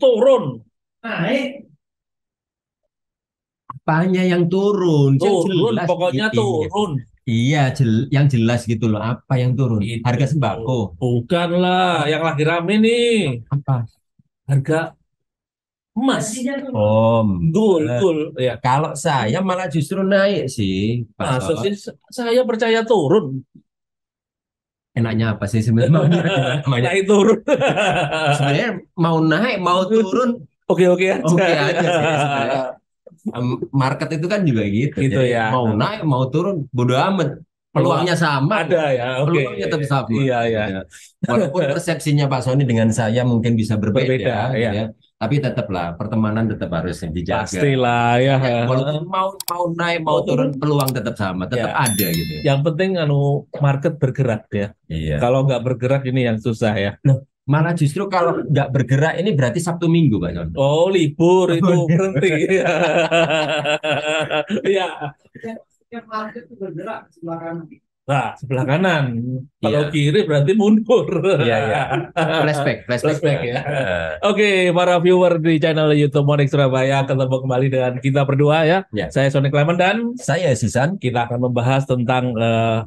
turun naik apanya yang turun kan turun jelas pokoknya gitu. turun iya jel yang jelas gitu loh apa yang turun gitu. harga sembako bukanlah yang lagi rame nih apa harga emas oh gul gul ya kalau saya malah justru naik sih Pak nah, saya percaya turun enaknya apa sih sebenarnya mau naik turun sebenarnya mau naik mau turun oke oke aja oke aja sih market itu kan juga gitu, gitu ya. mau naik mau turun bodo amat peluangnya sama ada ya okay. peluangnya tetap sama iya iya ya. walaupun persepsinya Pak Sony dengan saya mungkin bisa berbeda, berbeda ya. ya tapi tetaplah pertemanan tetap harus dijaga pastilah ya, ya walaupun mau mau naik mau turun peluang tetap sama tetap ya. ada gitu ya. yang penting anu market bergerak ya iya. kalau nggak bergerak ini yang susah ya Nah, malah justru kalau nggak bergerak ini berarti Sabtu Minggu Pak John. Oh libur itu berhenti. Iya. iya. Ya yang market bergerak sebelah kanan. Nah, sebelah kanan. Kalau iya. kiri berarti mundur. Iya, yeah, Yeah. Flashback, flashback. flashback ya. Iya. Oke, okay, para viewer di channel YouTube Monik Surabaya ketemu kembali dengan kita berdua ya. Yeah. Saya Sonic Clement dan saya Sisan. Kita akan membahas tentang uh,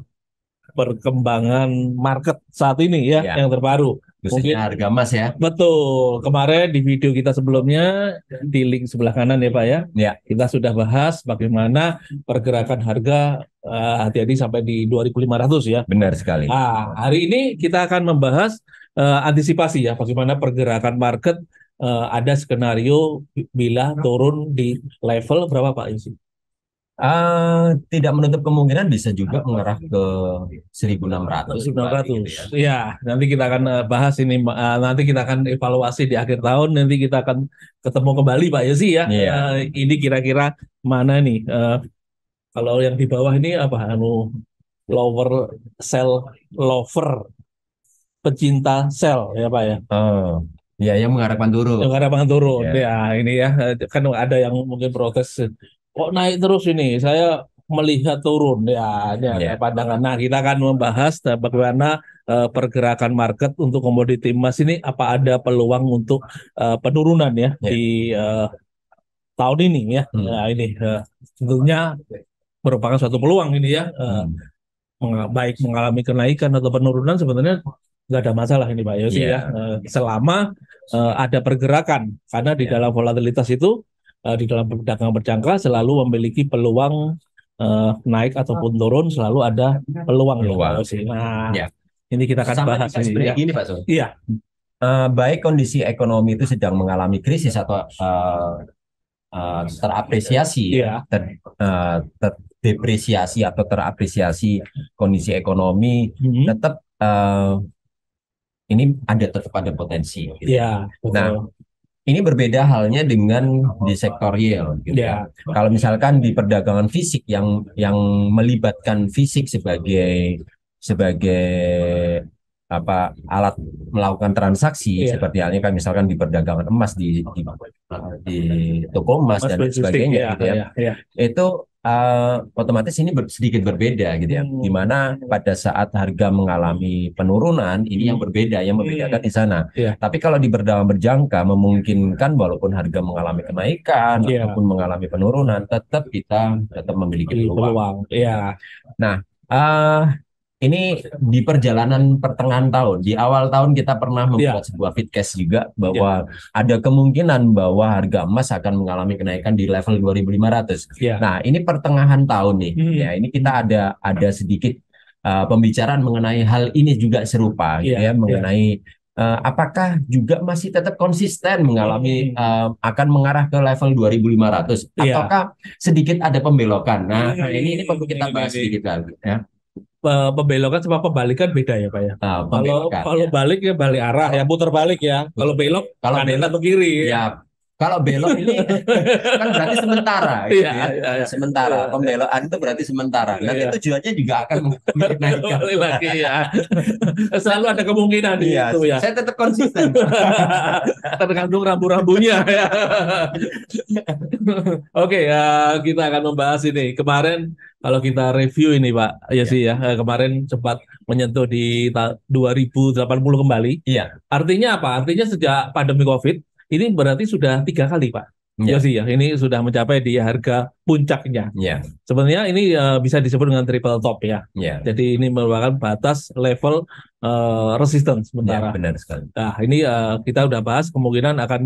perkembangan market saat ini ya, yeah. yang terbaru khususnya Mungkin, harga emas ya. Betul. Kemarin di video kita sebelumnya di link sebelah kanan ya Pak ya. Ya. Kita sudah bahas bagaimana pergerakan harga eh, hati-hati uh, hati -hati sampai di 2.500 ya. Benar sekali. Nah, hari ini kita akan membahas uh, antisipasi ya bagaimana pergerakan market uh, ada skenario bila turun di level berapa Pak Yusuf? Uh, tidak menutup kemungkinan bisa juga mengarah ke 1600 1600 gitu ya. ya nanti kita akan eh, bahas ini uh, nanti kita akan evaluasi di akhir tahun nanti kita akan ketemu kembali Pak Yosi ya yeah. Iya. uh, ini kira-kira mana nih uh, kalau yang di bawah ini apa anu lower sell lover pecinta sell, ya Pak ya uh. Ya, yang mengharapkan turun. Mengharapkan turun. Ya. ya, ini ya kan ada yang mungkin protes kok naik terus ini saya melihat turun ya ini ada iya. pandangan nah kita akan membahas eh, bagaimana uh, pergerakan market untuk komoditi emas ini apa ada peluang untuk uh, penurunan ya yeah. di uh, tahun ini ya hmm. nah ini uh, tentunya merupakan suatu peluang ini ya uh, hmm. baik mengalami kenaikan atau penurunan sebenarnya nggak ada masalah ini Pak Yosi yeah. ya uh, selama uh, ada pergerakan karena di yeah. dalam volatilitas itu Eh, di dalam perdagangan berjangka selalu memiliki peluang uh, naik ataupun oh. turun selalu ada peluang. Ya, peluang. nah, ya. ini kita akan Sampai bahas ini. Ya. Gini, Pak Sun. Iya. Uh, baik kondisi ekonomi itu sedang mengalami krisis atau uh, uh, terapresiasi, ya. Iya. ter, uh, terdepresiasi atau terapresiasi kondisi ekonomi, -hmm. tetap uh, ini ada tetap ada potensi. Gitu. Ya, Nah, ini berbeda halnya dengan di sektor real, Gitu. ya. Kan. Kalau misalkan di perdagangan fisik yang yang melibatkan fisik sebagai sebagai apa alat melakukan transaksi yeah. seperti halnya kan misalkan di perdagangan emas di di, di toko emas, emas dan sebagainya yeah, gitu ya. Yeah, yeah. Itu uh, otomatis ini ber, sedikit berbeda gitu ya. Hmm. Dimana hmm. pada saat harga mengalami penurunan ini hmm. yang berbeda yang membedakan hmm. di sana. Yeah. Tapi kalau di berdalam berjangka memungkinkan walaupun harga mengalami kenaikan yeah. ataupun mengalami penurunan tetap kita tetap memiliki peluang. Iya. Yeah. Nah, uh, ini di perjalanan pertengahan tahun, di awal tahun kita pernah membuat yeah. sebuah fitcast juga bahwa yeah. ada kemungkinan bahwa harga emas akan mengalami kenaikan di level 2500. Yeah. Nah, ini pertengahan tahun nih. Hmm. Ya, ini kita ada ada sedikit uh, pembicaraan mengenai hal ini juga serupa gitu yeah. ya, iya. mengenai yeah uh, apakah juga masih tetap konsisten mengalami hmm. uh, akan mengarah ke level 2500 iya. ataukah sedikit ada pembelokan. Nah, hmm. ini ini perlu kita bahas sedikit lagi ya pembelokan sama pembalikan beda ya pak ya. Nah, kalau ya. kalau balik ya balik arah ya putar balik ya. Kalau belok kalau kanan atau kiri. Ya kalau belok ini kan berarti sementara, gitu iya, ya, ya. ya, sementara iya, iya. pembelokan itu berarti sementara. Nanti ya. tujuannya juga akan naik lagi ya. Selalu ada kemungkinan ya, itu ya. Saya tetap konsisten. Tergantung rambu-rambunya ya. Oke, ya, kita akan membahas ini. Kemarin kalau kita review ini Pak ya, ya. sih ya eh, kemarin cepat menyentuh di 2080 kembali. Iya. Artinya apa? Artinya sejak pandemi Covid ini berarti sudah tiga kali Pak. Yeah. Ya iya sih ya, ini sudah mencapai di harga puncaknya. Yeah. Sebenarnya ini uh, bisa disebut dengan triple top ya. Yeah. Jadi ini merupakan batas level uh, resistance iya, sementara. Yeah, benar sekali. Nah ini uh, kita sudah bahas kemungkinan akan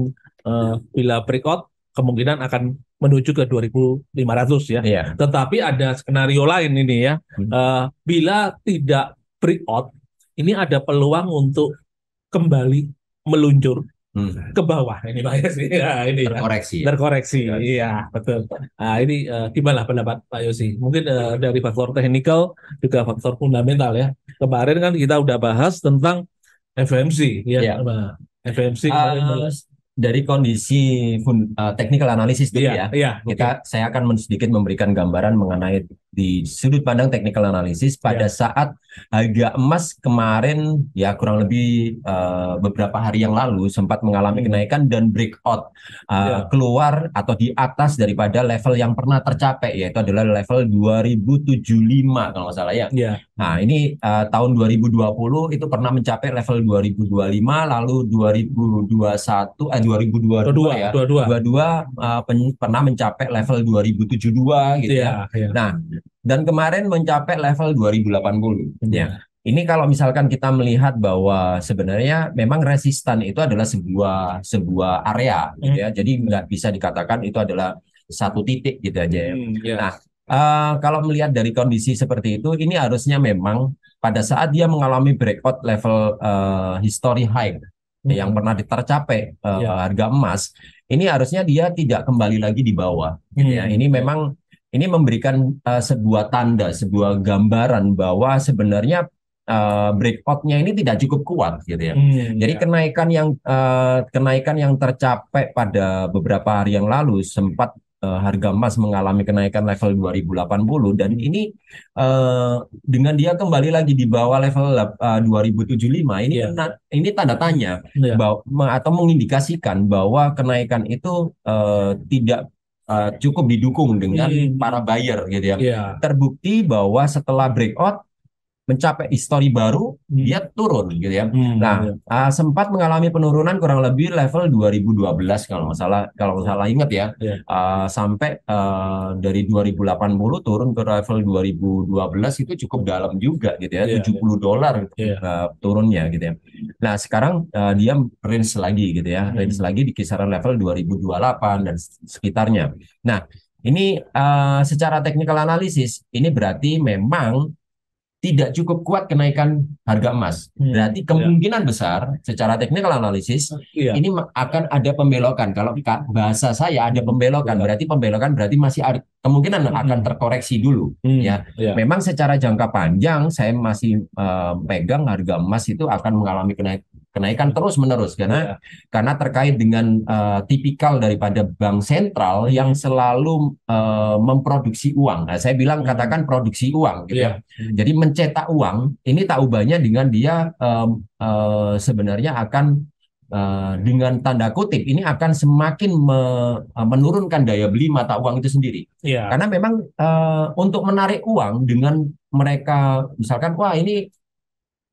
uh, bila breakout kemungkinan akan menuju ke 2.500 ya. Yeah. Tetapi ada skenario lain ini ya, hmm. uh, bila tidak breakout ini ada peluang untuk kembali meluncur hmm. ke bawah ini Pak Yosi. Ya, nah, ini ya. terkoreksi. Ya. Terkoreksi. Iya, ya, betul. Nah, ini uh, pendapat Pak Yosi. Mungkin uh, dari faktor teknikal juga faktor fundamental ya. Kemarin kan kita udah bahas tentang FMC ya. ya. FMC kemarin uh, dari kondisi fund, uh, eh, technical analysis dulu yeah, ya. Yeah, Kita saya akan sedikit memberikan gambaran mengenai di sudut pandang teknikal analisis pada yeah. saat harga emas kemarin ya kurang lebih uh, beberapa hari yang lalu sempat mengalami hmm. kenaikan dan breakout uh, eh, yeah. keluar atau di atas daripada level yang pernah tercapai yaitu adalah level 2075 kalau nggak salah ya. Yeah. Nah, ini uh, tahun 2020 itu pernah mencapai level 2025 lalu 2021 eh 2022 dua ya 22, dua uh, pen, pernah mencapai level 2072 gitu yeah, ya. Yeah. Nah, dan kemarin mencapai level 2080. Iya. Ya. Yeah. Ini kalau misalkan kita melihat bahwa sebenarnya memang resistan itu adalah sebuah sebuah area gitu hmm. ya. Jadi nggak bisa dikatakan itu adalah satu titik gitu aja ya. Hmm, yeah. Nah, uh, kalau melihat dari kondisi seperti itu, ini harusnya memang pada saat dia mengalami breakout level uh, history high hmm. yang pernah tercapai uh, eh, yeah. harga emas ini harusnya dia tidak kembali lagi di bawah hmm. ya ini iya. memang ini memberikan uh, sebuah tanda sebuah gambaran bahwa sebenarnya uh, eh, breakoutnya ini tidak cukup kuat gitu ya hmm, jadi ya. kenaikan yang uh, kenaikan yang tercapai pada beberapa hari yang lalu sempat uh, harga emas mengalami kenaikan level 2080 dan ini uh, dengan dia kembali lagi di bawah level eh, uh, 2075 ini yeah. Kena, ini tanda tanya yeah. bahwa atau mengindikasikan bahwa kenaikan itu uh, tidak uh, cukup didukung dengan hmm. para buyer gitu ya. Yeah. Terbukti bahwa setelah breakout mencapai histori baru hmm. dia turun gitu ya. Hmm. Nah, uh, sempat mengalami penurunan kurang lebih level 2012 kalau nggak salah kalau nggak salah ingat ya. Yeah. Iya. Uh, sampai uh, dari 2080 turun ke level 2012 itu cukup dalam juga gitu ya, yeah, iya. 70 dolar yeah. Iya. uh, turunnya gitu ya. Nah, sekarang uh, dia range lagi gitu ya. Hmm. Range lagi di kisaran level 2028 dan sekitarnya. Nah, ini uh, secara teknikal analisis ini berarti memang tidak cukup kuat kenaikan harga emas. Hmm. Berarti ya. kemungkinan besar secara teknikal analisis iya. ini akan ada pembelokan. Kalau hmm. bahasa saya ada pembelokan, iya. berarti pembelokan berarti masih ada, kemungkinan hmm. akan terkoreksi dulu hmm. ya. Iya. Memang secara jangka panjang saya masih uh, eh, pegang harga emas itu akan mengalami kenaik, kenaikan iya. terus menerus karena ya. karena terkait dengan uh, tipikal daripada bank sentral yang selalu uh, memproduksi uang. Nah, saya bilang hmm. katakan produksi uang gitu iya. ya. Jadi mencetak uang ini tak ubahnya dengan dia um, uh, sebenarnya akan Uh, dengan tanda kutip ini akan semakin me, menurunkan daya beli mata uang itu sendiri. Yeah. Karena memang uh, untuk menarik uang dengan mereka misalkan wah ini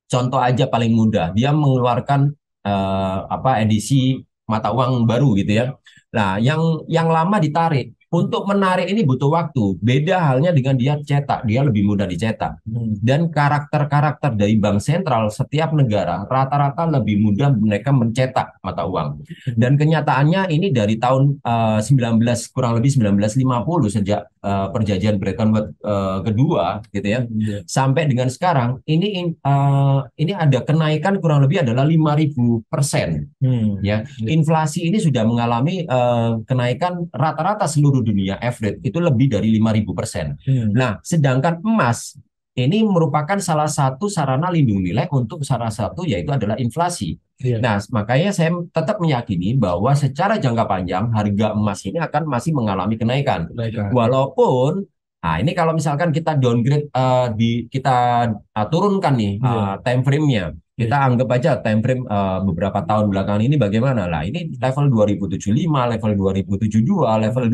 Contoh aja paling mudah, dia mengeluarkan eh, apa edisi mata uang baru gitu ya. Nah, yang yang lama ditarik. Untuk menarik ini butuh waktu. Beda halnya dengan dia cetak, dia lebih mudah dicetak. Hmm. Dan karakter-karakter dari bank sentral setiap negara rata-rata lebih mudah mereka mencetak mata uang. Hmm. Dan kenyataannya ini dari tahun uh, eh, 19 kurang lebih 1950 sejak Eh, perjanjian Bretton Woods uh, kedua gitu ya yeah. sampai dengan sekarang ini uh, ini ada kenaikan kurang lebih adalah 5000 persen hmm. ya yeah. inflasi ini sudah mengalami uh, kenaikan rata-rata seluruh dunia average itu lebih dari 5000 persen hmm. nah sedangkan emas ini merupakan salah satu sarana lindung nilai untuk salah satu yaitu adalah inflasi. Yeah. Nah, makanya saya tetap meyakini bahwa secara jangka panjang harga emas ini akan masih mengalami kenaikan. kenaikan. Walaupun nah ini kalau misalkan kita downgrade uh, di kita uh, turunkan nih yeah. Iya. time frame-nya. Iya. Kita yeah. anggap aja time frame uh, beberapa tahun belakangan ini bagaimana lah. Ini level 2075, level 2072, level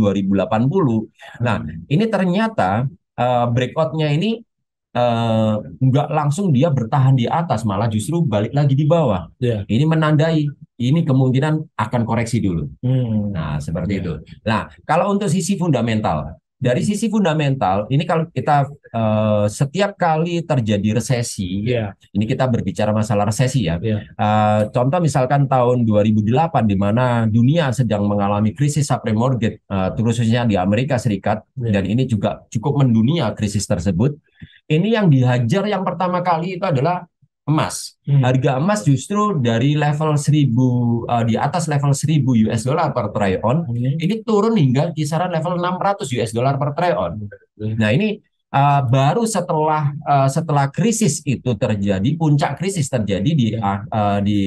2080. Nah, hmm. ini ternyata uh, breakout-nya ini nggak eh, nggak langsung dia bertahan di atas, malah justru balik lagi di bawah. Yeah. Ini menandai ini kemungkinan akan koreksi dulu. Hmm. Nah seperti yeah. itu. Nah kalau untuk sisi fundamental, dari hmm. sisi fundamental ini kalau kita uh, setiap kali terjadi resesi yeah. ini kita berbicara masalah resesi ya yeah. Iya. uh, contoh misalkan tahun 2008 di mana dunia sedang mengalami krisis subprime mortgage uh, eh, terususnya di Amerika Serikat yeah. dan ini juga cukup mendunia krisis tersebut ini yang dihajar yang pertama kali itu adalah emas. Hmm. Harga emas justru dari level 1000 uh, eh, di atas level 1000 US dollar per troy on, hmm. ini turun hingga kisaran level 600 US dollar per troy on. Hmm. Nah, ini uh, baru setelah uh, setelah krisis itu terjadi, puncak krisis terjadi di uh, uh, di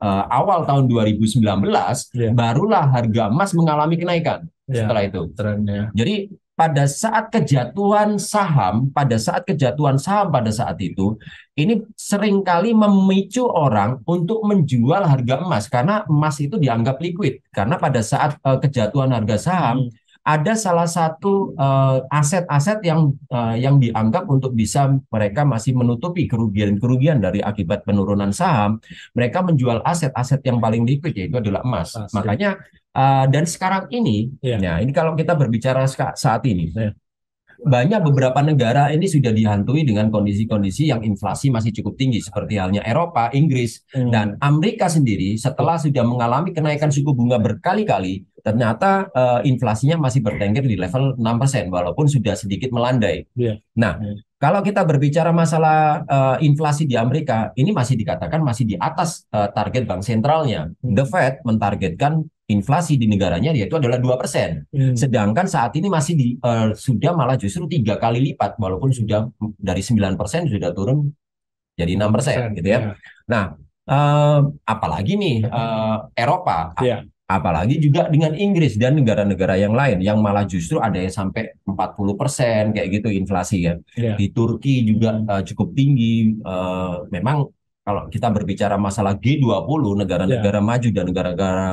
uh, awal tahun 2019, yeah. barulah harga emas mengalami kenaikan yeah. setelah itu. Trendnya. Jadi pada saat kejatuhan saham, pada saat kejatuhan saham pada saat itu, ini seringkali memicu orang untuk menjual harga emas karena emas itu dianggap liquid. Karena pada saat uh, kejatuhan harga saham, hmm ada salah satu eh, aset-aset uh, yang uh, yang dianggap untuk bisa mereka masih menutupi kerugian-kerugian dari akibat penurunan saham, mereka menjual aset-aset yang paling liquid yaitu adalah emas. Mas, ya. Makanya uh, dan sekarang ini, ya. ya ini kalau kita berbicara saat ini, ya banyak beberapa negara ini sudah dihantui dengan kondisi-kondisi yang inflasi masih cukup tinggi seperti halnya Eropa, Inggris, hmm. dan Amerika sendiri setelah sudah mengalami kenaikan suku bunga berkali-kali ternyata uh, inflasinya masih bertengger di level 6% walaupun sudah sedikit melandai. Yeah. Nah, yeah. Hmm. kalau kita berbicara masalah uh, inflasi di Amerika, ini masih dikatakan masih di atas uh, target bank sentralnya. Hmm. The Fed mentargetkan inflasi di negaranya yaitu adalah dua persen. Hmm. Sedangkan saat ini masih di, uh, sudah malah justru tiga kali lipat walaupun sudah dari sembilan persen sudah turun jadi enam persen gitu ya. Yeah. Nah, uh, apalagi nih uh, Eropa yeah. Apalagi juga dengan Inggris dan negara-negara yang lain yang malah justru ada yang sampai persen kayak gitu inflasi kan. ya. Yeah. Di Turki juga uh, cukup tinggi uh, memang kalau kita berbicara masalah G20 negara-negara yeah. maju dan negara-negara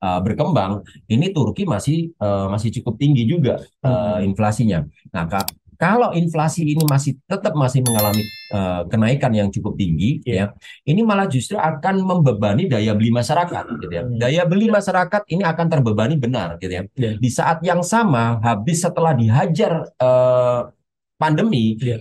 Eh, berkembang, ini Turki masih uh, masih cukup tinggi juga uh, inflasinya. Nah, kalau inflasi ini masih tetap masih mengalami uh, kenaikan yang cukup tinggi yeah. ya ini malah justru akan membebani daya beli masyarakat gitu ya hmm. daya beli masyarakat ini akan terbebani benar gitu ya yeah. di saat yang sama habis setelah dihajar uh, pandemi yeah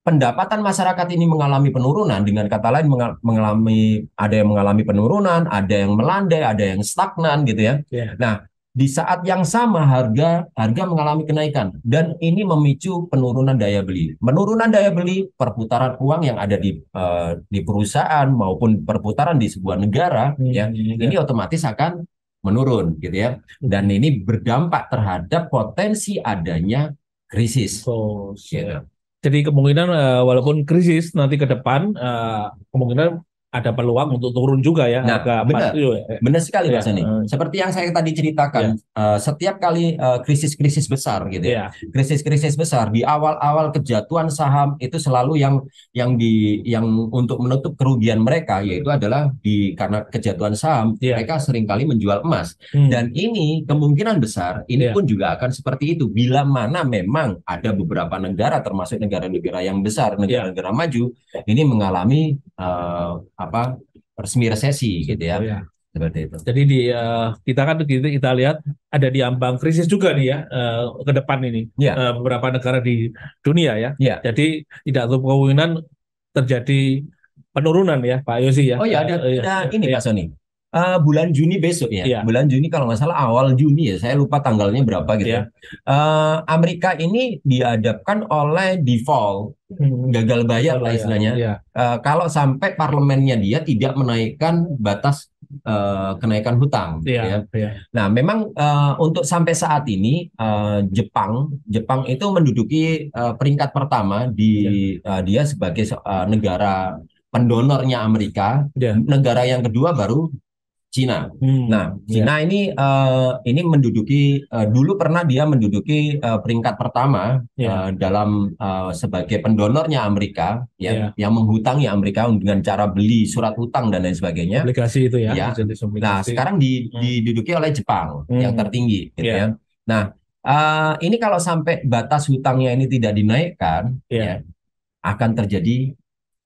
pendapatan masyarakat ini mengalami penurunan, dengan kata lain mengalami ada yang mengalami penurunan, ada yang melandai, ada yang stagnan gitu ya. Yeah. Nah, di saat yang sama harga harga mengalami kenaikan dan ini memicu penurunan daya beli. Penurunan daya beli perputaran uang yang ada di uh, di perusahaan maupun perputaran di sebuah negara hmm, ya, iya, iya. ini otomatis akan menurun gitu ya. Dan ini berdampak terhadap potensi adanya krisis. Oh, gitu. Ya. Jadi kemungkinan uh, walaupun krisis nanti ke depan uh, kemungkinan ada peluang untuk turun juga ya nah, harga benar, ya. Benar sekali Mas Ani. Iya. Hmm. Seperti yang saya tadi ceritakan, ya. uh, setiap kali eh, krisis-krisis uh, besar gitu ya. Iya. Krisis-krisis besar di awal-awal kejatuhan saham itu selalu yang yang di yang untuk menutup kerugian mereka yaitu adalah di karena kejatuhan saham ya. mereka seringkali menjual emas. Hmm. Dan ini kemungkinan besar ini ya. pun juga akan seperti itu bila mana memang ada beberapa negara termasuk negara-negara yang besar, negara-negara ya. maju ini mengalami uh, apa resmi resesi gitu ya. ya. Seperti itu. Jadi di uh, kita kan kita, gitu, kita lihat ada di ambang krisis juga nih ya uh, ke depan ini ya. uh, beberapa negara di dunia ya. ya. Jadi tidak kemungkinan terjadi penurunan ya Pak Yosi ya. Oh iya ada, iya. ada uh, ya, ini ya. Pak iya. Sony. Uh, bulan Juni besok ya, yeah. bulan Juni kalau nggak salah awal Juni ya, saya lupa tanggalnya berapa gitu. Yeah. Iya. Ya. Uh, Amerika ini dihadapkan oleh default, hmm. gagal bayar lah istilahnya. Yeah. Iya. Uh, kalau sampai parlemennya dia tidak menaikkan batas uh, kenaikan hutang. Gitu yeah. Ya. Yeah. Nah, memang uh, untuk sampai saat ini uh, Jepang, Jepang itu menduduki uh, peringkat pertama di yeah. Iya. uh, dia sebagai uh, negara pendonornya Amerika. Yeah. Negara yang kedua baru Cina. Hmm. Nah, iya. Cina yeah. ini uh, ini menduduki uh, dulu pernah dia menduduki uh, peringkat pertama yeah. Iya. uh, dalam uh, sebagai pendonornya Amerika ya yeah. yang menghutangi Amerika dengan cara beli surat hutang dan lain sebagainya. Obligasi itu ya. ya. Nah, sekarang di, hmm. diduduki oleh Jepang hmm. yang tertinggi gitu yeah. ya. Nah, uh, ini kalau sampai batas hutangnya ini tidak dinaikkan yeah. ya akan terjadi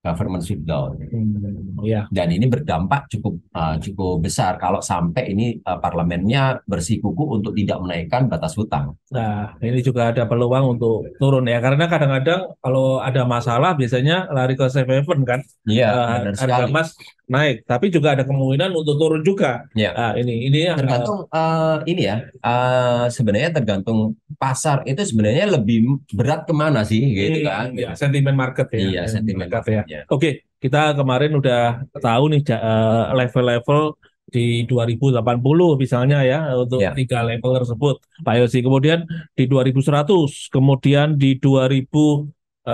government shutdown. Hmm, yeah. Dan ini berdampak cukup uh, cukup besar kalau sampai ini uh, parlemennya bersikuku untuk tidak menaikkan batas hutang. Nah, ini juga ada peluang untuk turun ya karena kadang-kadang kalau ada masalah biasanya lari ke safe haven kan. Iya, yeah, uh, naik, tapi juga ada kemungkinan untuk turun juga. Ya. Nah, ini ini yang tergantung uh, ini ya. Uh, sebenarnya tergantung pasar itu sebenarnya lebih berat kemana sih, gitu iya, kan? Ya, sentimen market ya. Iya, sentimen market, market ya. ya. Oke, kita kemarin udah tahu nih level-level di 2080 misalnya ya untuk ya. tiga level tersebut Pak Yosi kemudian di 2100 kemudian di 2500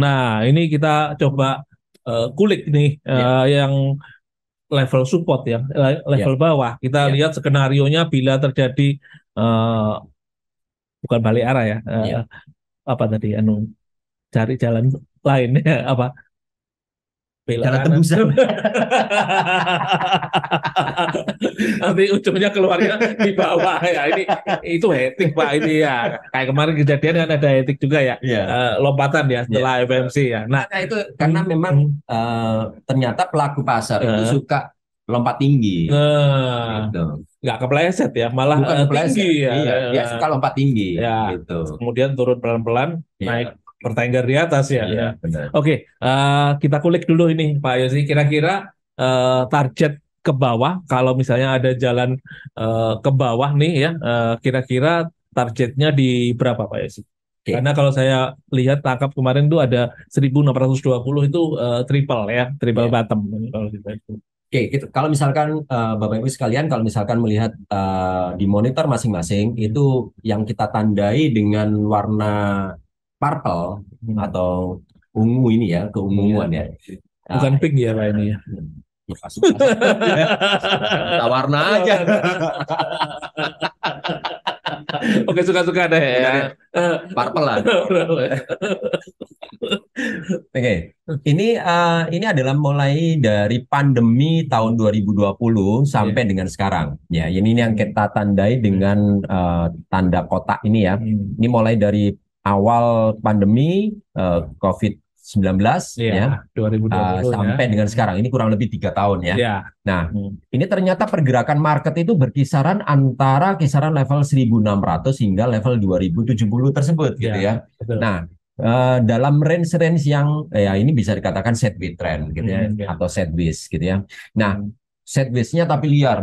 nah ini kita coba uh, kulik nih uh, yang level support ya level yeah. bawah kita yeah. lihat skenario nya bila terjadi uh, bukan balik arah ya uh, yeah. apa tadi anu cari jalan lain ya apa bela Jalan tembusan. Nanti ujungnya keluarnya di bawah ya. Ini itu etik Pak ini ya. Kayak kemarin kejadian kan ada etik juga ya. Yeah. Iya. lompatan ya setelah yeah. FMC ya. Nah, nah itu karena hmm. memang uh, ternyata pelaku pasar uh, itu eh. suka lompat tinggi. Uh, gitu. Nggak kepleset ya, malah Bukan uh, tinggi ya. Iya, uh, ya suka lompat tinggi. Ya. Gitu. Kemudian turun pelan-pelan, yeah. naik pertengger di atas ya. Iya, Oke, Oke, uh, kita kulik dulu ini Pak Yosi. Kira-kira uh, target ke bawah, kalau misalnya ada jalan uh, ke bawah nih ya, uh, kira-kira targetnya di berapa Pak Yosi? Okay. Karena kalau saya lihat tangkap kemarin itu ada 1620 itu uh, triple ya, triple yeah. bottom kan Oke, okay, gitu. kalau misalkan uh, Bapak Ibu sekalian, kalau misalkan melihat uh, di monitor masing-masing, itu yang kita tandai dengan warna purple hmm. atau ungu ini ya keunguan ya. ya. Bukan ah, pink ya pak ini ya. Hmm. ya warna iya, aja. Oke suka-suka deh ya. Purple lah. Oke, okay. ini uh, ini adalah mulai dari pandemi tahun 2020 sampai yeah. dengan sekarang. Ya, ini yang kita tandai iya. dengan uh, tanda kotak ini ya. Hmm. Ini mulai dari awal pandemi uh, COVID-19 yeah, ya uh, sampai ya. dengan sekarang ini kurang lebih tiga tahun ya. Yeah. Nah, hmm. ini ternyata pergerakan market itu berkisaran antara kisaran level 1600 hingga level 2070 tersebut yeah, gitu ya. Betul. Nah, Uh, dalam range-range yang eh, ya ini bisa dikatakan set trend gitu ya hmm, set iya. atau set gitu ya. Nah, hmm. set nya tapi liar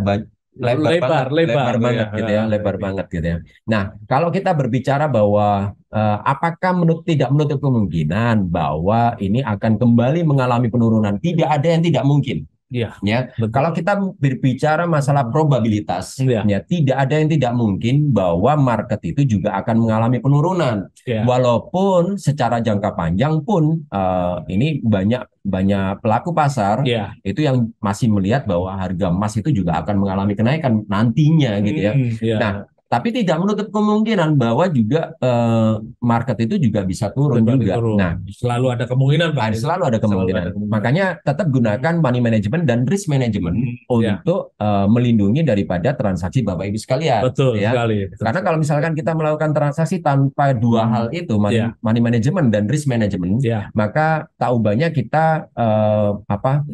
lebar, lebar, banget, lebar, lebar banget ya. gitu ya, lebar ya. banget gitu ya. Nah, kalau kita berbicara bahwa uh, apakah menut, tidak menutup kemungkinan bahwa ini akan kembali mengalami penurunan, tidak ada yang tidak mungkin. Iya, ya, ya. Kalau kita berbicara masalah probabilitas, ya. ya tidak ada yang tidak mungkin bahwa market itu juga akan mengalami penurunan. Ya. Walaupun secara jangka panjang pun uh, ini banyak banyak pelaku pasar ya. itu yang masih melihat bahwa harga emas itu juga akan mengalami kenaikan nantinya gitu ya. Hmm, ya. Nah, tapi tidak menutup kemungkinan bahwa juga uh, market itu juga bisa turun juga. Turun. Nah, selalu ada kemungkinan Pak. Ah, selalu ada kemungkinan. Selalu ada Makanya tetap gunakan hmm. money management dan risk management hmm, ya. untuk ya. uh, melindungi daripada transaksi Bapak Ibu sekalian. Betul ya. sekali. Betul. Karena kalau misalkan kita melakukan transaksi tanpa dua hmm. hal itu money, yeah. money management dan risk management, yeah. maka ubahnya kita uh, apa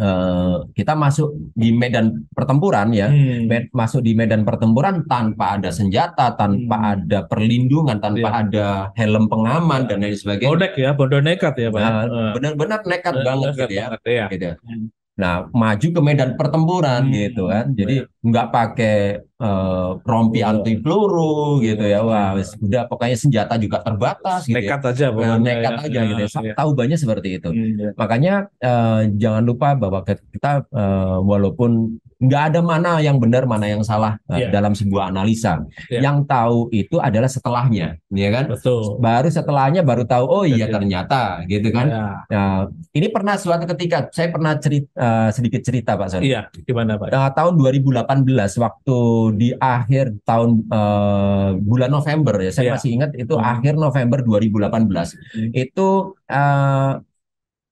uh, kita masuk di medan pertempuran ya, hmm. Med, masuk di medan pertempuran tanpa ada senjata, tanpa hmm. ada perlindungan, tanpa yeah. ada helm pengaman yeah. dan lain sebagainya. Bodek ya, bodoh nekat ya, Pak. Ya. Nah, benar-benar nekat banget nekat gitu ya. Iya. Gitu. Hmm. Nah, maju ke medan pertempuran hmm. gitu kan. Jadi nggak pakai uh, rompi iya. anti peluru gitu ya. Iya. Wah, sudah pokoknya senjata juga terbatas gitu. Nekat ya. aja eh, pokoknya. Nah, nekat ya. aja gitu ya. Iya. Tahu banyak seperti itu. Hmm, Makanya uh, jangan lupa bahwa kita uh, walaupun nggak ada mana yang benar mana yang salah yeah. Iya. dalam sebuah analisa yeah. yang tahu itu adalah setelahnya ya kan Betul. baru setelahnya baru tahu oh iya Betul. ternyata gitu kan yeah. Iya. uh, ini pernah suatu ketika saya pernah cerita uh, eh, sedikit cerita Pak Sony iya yeah. gimana Pak uh, tahun 2018 waktu di akhir tahun uh, bulan November ya saya yeah. masih ingat itu hmm. akhir November 2018 hmm. itu uh,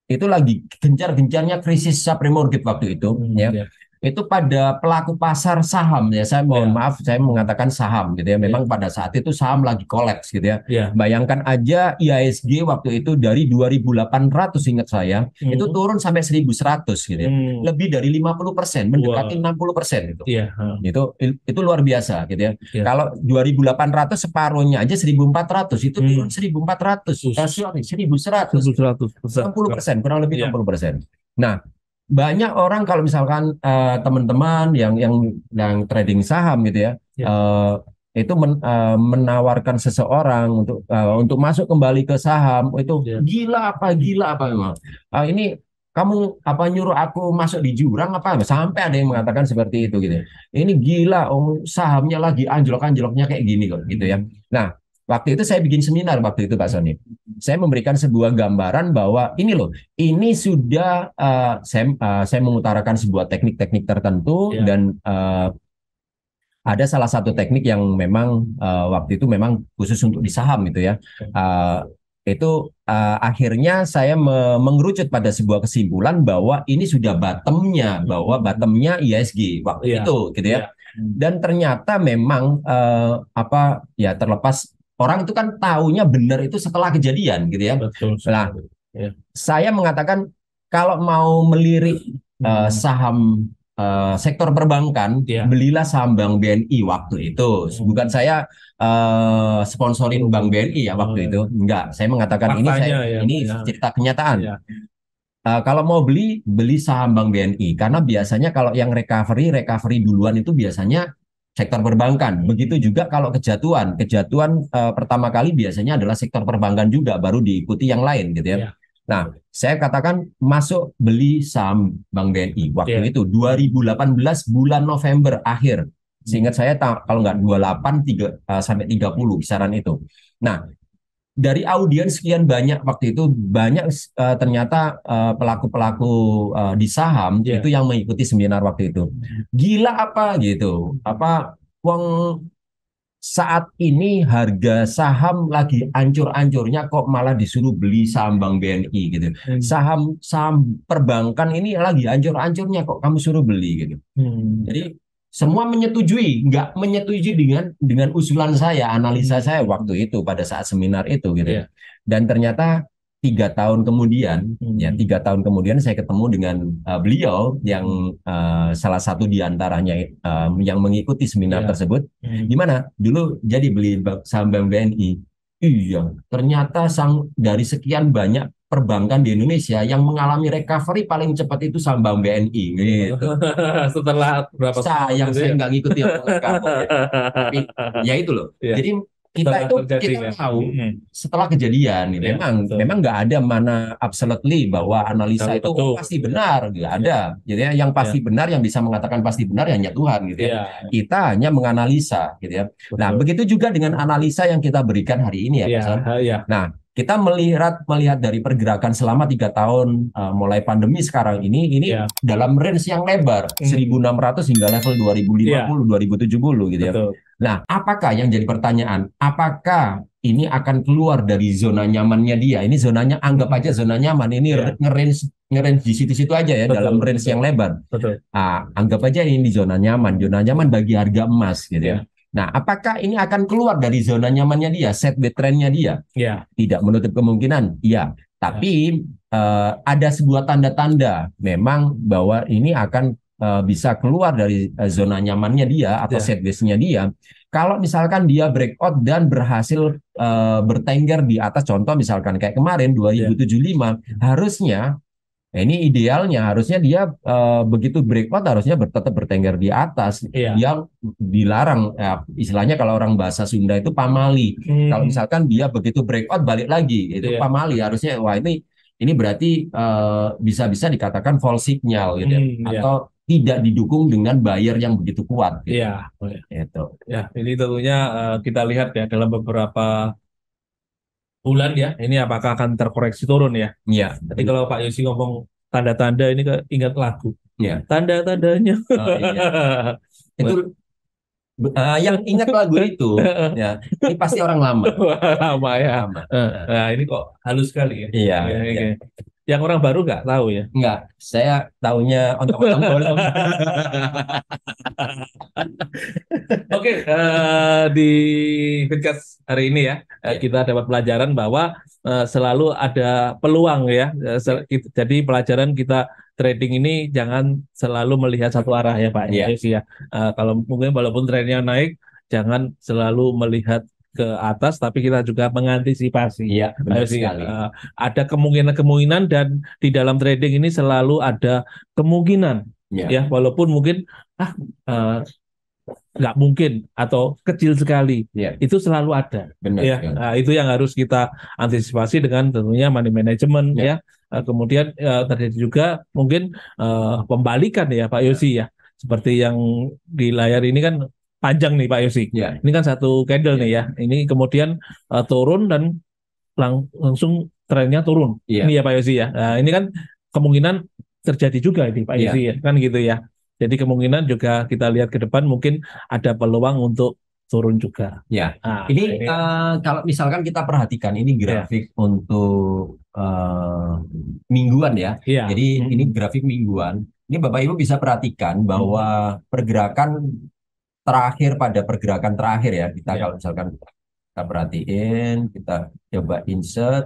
itu lagi gencar-gencarnya krisis subprime mortgage waktu itu hmm, ya. Yeah itu pada pelaku pasar saham ya saya mohon yeah. maaf saya mengatakan saham gitu ya memang yeah. pada saat itu saham lagi kolaps gitu ya yeah. bayangkan aja IASG waktu itu dari 2800 ingat saya mm. itu turun sampai 1100 gitu ya mm. lebih dari 50% mendekati wow. 60% gitu yeah. itu iya, itu luar biasa gitu ya yeah. kalau 2800 separuhnya aja 1400 itu turun 1400 hmm. eh, sorry 1100 1100 60% kurang lebih yeah. Ya. 60%. Nah, banyak orang kalau misalkan teman eh, teman-teman yang yang yang trading saham gitu ya, ya. uh, itu men, uh, menawarkan seseorang untuk uh, untuk masuk kembali ke saham itu ya. gila apa gila apa memang uh, ini kamu apa nyuruh aku masuk di jurang apa sampai ada yang mengatakan seperti itu gitu ini gila om oh, sahamnya lagi anjlok anjloknya kayak gini kok gitu ya hmm. nah Waktu itu saya bikin seminar waktu itu Pak Sony, Saya memberikan sebuah gambaran bahwa ini loh, ini sudah uh, saya uh, saya mengutarakan sebuah teknik-teknik tertentu yeah. dan uh, ada salah satu teknik yang memang uh, waktu itu memang khusus untuk di saham gitu ya. Uh, itu uh, akhirnya saya me mengerucut pada sebuah kesimpulan bahwa ini sudah bottomnya bahwa hmm. bottomnya ISG e waktu yeah. itu gitu ya. Yeah. Dan ternyata memang uh, apa ya terlepas orang itu kan taunya benar itu setelah kejadian gitu ya. Betul. Nah, ya. saya mengatakan kalau mau melirik uh, saham Uh, sektor perbankan ya. belilah saham Bank BNI waktu itu hmm. bukan saya uh, sponsorin Bank BNI ya waktu oh, itu ya. enggak saya mengatakan Faktanya, ini saya ya, ini ya. cerita kenyataan ya. uh, kalau mau beli beli saham Bank BNI karena biasanya kalau yang recovery recovery duluan itu biasanya sektor perbankan. Begitu juga kalau kejatuhan, kejatuhan uh, pertama kali biasanya adalah sektor perbankan juga baru diikuti yang lain gitu ya. ya. Nah, saya katakan masuk beli saham Bank BNI waktu yeah. itu 2018 bulan November akhir. Seingat saya kalau nggak 28 3 uh, sampai 30 kisaran itu. Nah, dari audiens sekian banyak waktu itu banyak uh, ternyata eh, pelaku-pelaku uh, di saham yeah. itu yang mengikuti seminar waktu itu. Gila apa gitu? Apa uang saat ini harga saham lagi ancur-ancurnya kok malah disuruh beli saham Bank BNI gitu. Hmm. Saham saham perbankan ini lagi ancur-ancurnya kok kamu suruh beli gitu. Hmm. Jadi semua menyetujui, nggak menyetujui dengan dengan usulan saya, analisa hmm. saya waktu itu pada saat seminar itu gitu. Yeah. Dan ternyata tiga tahun kemudian, hmm. ya tiga tahun kemudian saya ketemu dengan uh, beliau yang uh, salah satu diantaranya uh, eh, yang mengikuti seminar yeah. tersebut. Hmm. Gimana? Dulu jadi beli saham BNI. Iya, ternyata sang dari sekian banyak perbankan di Indonesia yang mengalami recovery paling cepat itu Bank BNI gitu. Setelah berapa Sayang saya ya? nggak ngikutin ya. Tapi ya itu loh. Ya. Jadi kita setelah itu terjadi, kita ya. tahu hmm. setelah kejadian ya, memang betul. memang nggak ada mana absolutely bahwa analisa betul, itu pasti benar nggak ada jadi gitu ya, yang pasti ya. benar yang bisa mengatakan pasti benar ya hanya Tuhan gitu ya, ya. kita hanya menganalisa gitu ya nah, betul. nah begitu juga dengan analisa yang kita berikan hari ini ya, ya, ya. nah kita melihat melihat dari pergerakan selama tiga tahun uh, mulai pandemi sekarang ini ini yeah. dalam range yang lebar mm. 1600 hingga level 2050 yeah. 2070 gitu ya. Betul. ya. Nah, apakah yang jadi pertanyaan? Apakah ini akan keluar dari zona nyamannya dia? Ini zonanya anggap aja zona nyaman. Ini yeah. ngerange ngerange di situ-situ aja ya betul, dalam range betul. yang lebar. Betul. Nah, anggap aja ini di zona nyaman. Zona nyaman bagi harga emas gitu yeah. ya. Iya. Nah, apakah ini akan keluar dari zona nyamannya dia, set the trendnya dia? Ya. Tidak menutup kemungkinan, iya. Tapi ya. uh, ada sebuah tanda-tanda memang bahwa ini akan uh, bisa keluar dari uh, zona nyamannya dia atau ya. set base-nya dia. Kalau misalkan dia breakout dan berhasil uh, bertengger di atas contoh misalkan kayak kemarin 2075, ya. Hmm. harusnya Nah, ini idealnya harusnya dia uh, begitu breakout harusnya tetap bertengger di atas. yeah. yang dilarang ya, istilahnya kalau orang bahasa Sunda itu pamali. Hmm. Kalau misalkan dia begitu breakout balik lagi itu yeah. pamali harusnya wah ini ini berarti bisa eh, bisa-bisa dikatakan false signal gitu ya. hmm, ya. atau yeah. tidak didukung dengan buyer yang begitu kuat. Gitu. yeah. Oh, iya. Itu. Ya, ini tentunya uh, kita lihat ya dalam beberapa bulan ya ini apakah akan terkoreksi turun ya iya tapi kalau Pak Yosi ngomong tanda-tanda ini ke, ingat lagu ya tanda-tandanya oh, iya. itu uh, yang ingat lagu itu ya ini pasti orang lama lama ya lama. Uh, nah ini kok halus sekali ya iya, iya. iya yang orang baru nggak tahu ya? Nggak, saya tahunya untuk orang baru. Oke, eh, di podcast hari ini ya yeah. Iya. kita dapat pelajaran bahwa uh, selalu ada peluang ya. Eh, iya. Jadi pelajaran kita trading ini jangan selalu melihat satu arah ya Pak yeah. ya. Uh, kalau mungkin walaupun trennya naik, jangan selalu melihat ke atas tapi kita juga mengantisipasi. ya, benar Jadi, sekali. Uh, ada kemungkinan-kemungkinan dan di dalam trading ini selalu ada kemungkinan ya, ya walaupun mungkin ah uh, nggak mungkin atau kecil sekali ya. itu selalu ada Benar, ya iya. nah, itu yang harus kita antisipasi dengan tentunya money management iya. ya, ya kemudian uh, terjadi juga mungkin uh, pembalikan ya Pak Yosi ya seperti yang di layar ini kan panjang nih Pak Yosi. Ya. Ini kan satu candle ya. nih ya. Ini kemudian uh, turun dan lang langsung trennya turun. Ya. Ini ya Pak Yosi ya. Nah, ini kan kemungkinan terjadi juga ini Pak Yosi ya. ya, kan gitu ya. Jadi kemungkinan juga kita lihat ke depan mungkin ada peluang untuk turun juga. Ya. Nah, ini, ini. Uh, kalau misalkan kita perhatikan ini iya. grafik ya. untuk uh, mingguan ya. ya. Jadi hmm. ini grafik mingguan. Ini Bapak Ibu bisa perhatikan bahwa hmm. pergerakan terakhir pada pergerakan terakhir ya kita yeah. kalau misalkan kita perhatiin kita coba insert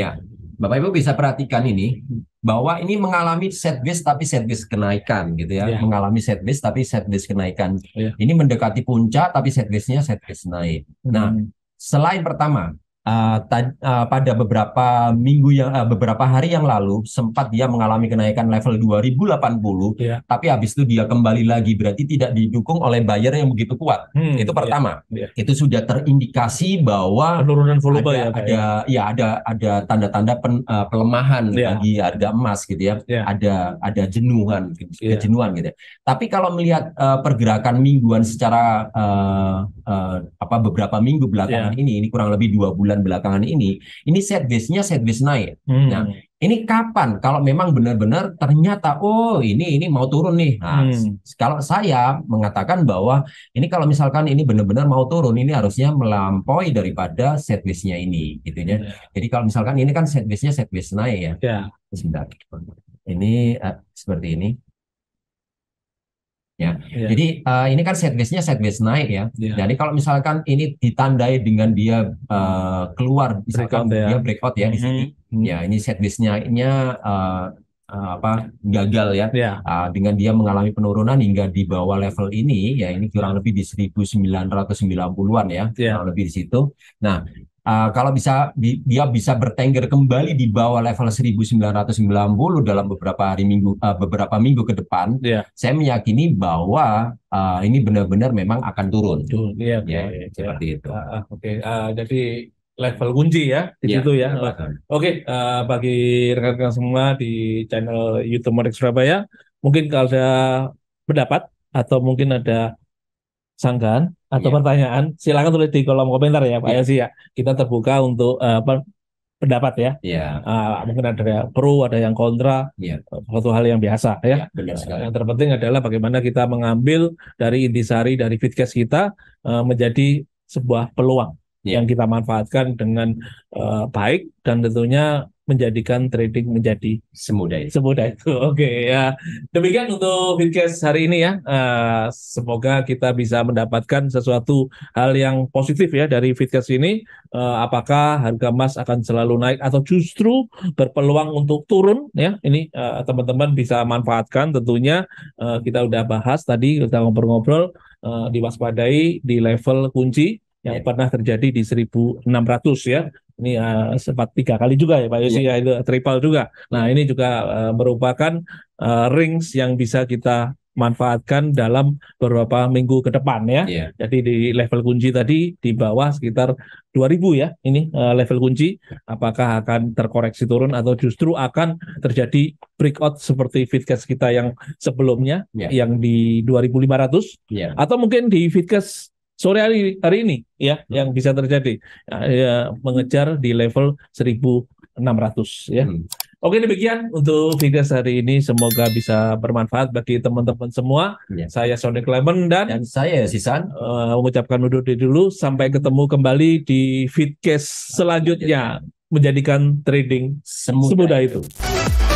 ya Bapak Ibu bisa perhatikan ini bahwa ini mengalami setbase tapi setbase kenaikan gitu ya. Yeah. Mengalami setbase tapi setbase kenaikan. Yeah. Ini mendekati puncak tapi setbase-nya setbase naik. Mm. Nah, hmm. selain pertama uh, uh, pada beberapa minggu yang uh, beberapa hari yang lalu sempat dia mengalami kenaikan level 2080 yeah. Iya. tapi habis itu dia kembali lagi berarti tidak didukung oleh buyer yang begitu kuat hmm, itu iya, pertama yeah, yeah. itu sudah terindikasi bahwa penurunan volume ada, ya, ya? ada ya, ada ada tanda-tanda pen, uh, pelemahan yeah. bagi harga emas gitu ya yeah. ada ada jenuhan yeah. kejenuhan gitu ya. tapi kalau melihat uh, pergerakan mingguan secara uh, uh, apa beberapa minggu belakangan yeah. ini ini kurang lebih dua bulan bulan belakangan ini, ini set base-nya set base naik. Hmm. Nah, ini kapan kalau memang benar-benar ternyata oh ini ini mau turun nih. Nah, hmm. kalau saya mengatakan bahwa ini kalau misalkan ini benar-benar mau turun ini harusnya melampaui daripada set base-nya ini gitu ya. Yeah. Jadi kalau misalkan ini kan set base-nya set base naik ya. Yeah. Sebentar. Ini uh, seperti ini. Ya. Yeah. Jadi uh, ini kan set base-nya set base naik ya. Yeah. Jadi kalau misalkan ini ditandai dengan dia uh, keluar misalkan breakout, ya. dia ya. breakout ya mm -hmm. di sini. Mm-hmm. Ya, ini set base-nya uh, apa gagal ya. Yeah. Ya. Uh, dengan dia mengalami penurunan hingga di bawah level ini ya ini kurang lebih di 1990-an ya, yeah. kurang lebih di situ. Nah, Uh, kalau bisa bi dia bisa bertengger kembali di bawah level 1990 dalam beberapa hari minggu uh, beberapa minggu ke depan, yeah. saya meyakini bahwa uh, ini benar-benar memang akan turun. yeah, okay, ya, iya. seperti yeah. itu. Uh, Oke, okay. uh, jadi level kunci ya di yeah. situ ya. Oke, okay, uh, bagi rekan-rekan semua di channel YouTube Modex Surabaya, mungkin kalau saya pendapat atau mungkin ada sanggahan atau yeah. pertanyaan, silakan tulis di kolom komentar ya Pak yeah. Yosi ya. Kita terbuka untuk uh, pendapat ya. Yeah. Iya. Uh, mungkin ada yang pro, ada yang kontra. Yeah. Suatu hal yang biasa ya. Yeah, benar nah, Yang terpenting adalah bagaimana kita mengambil dari intisari dari fitkes kita uh, menjadi sebuah peluang yeah. yang kita manfaatkan dengan uh, baik dan tentunya menjadikan trading menjadi semudah itu. Semudah itu. Oke okay, ya. Demikian untuk Fitcast hari ini ya. Uh, semoga kita bisa mendapatkan sesuatu hal yang positif ya dari Fitcast ini. Uh, apakah harga emas akan selalu naik atau justru berpeluang untuk turun ya? Ini eh, teman-teman uh, bisa manfaatkan tentunya. Uh, kita udah bahas tadi kita ngobrol-ngobrol uh, diwaspadai di level kunci yang ya. pernah terjadi di 1600 ya ini uh, sempat tiga kali juga ya Pak Yosi iya. yeah. ya itu triple juga. Nah ini juga uh, merupakan uh, rings yang bisa kita manfaatkan dalam beberapa minggu ke depan ya. Yeah. Jadi di level kunci tadi di bawah sekitar 2000 ya ini uh, level kunci iya. apakah akan terkoreksi turun atau justru akan terjadi breakout seperti Fitcast kita yang sebelumnya yeah. yang di 2500 yeah. atau mungkin di Fitcast sore hari hari ini ya hmm. yang bisa terjadi ya, ya mengejar di level 1600 ya. Hmm. Oke demikian untuk video hari ini semoga bisa bermanfaat bagi teman-teman semua. Ya. Saya Sonic Clement dan, dan saya Sisan uh, mengucapkan undur diri dulu sampai ketemu kembali di Vidcast selanjutnya menjadikan trading semudah, semudah itu. itu.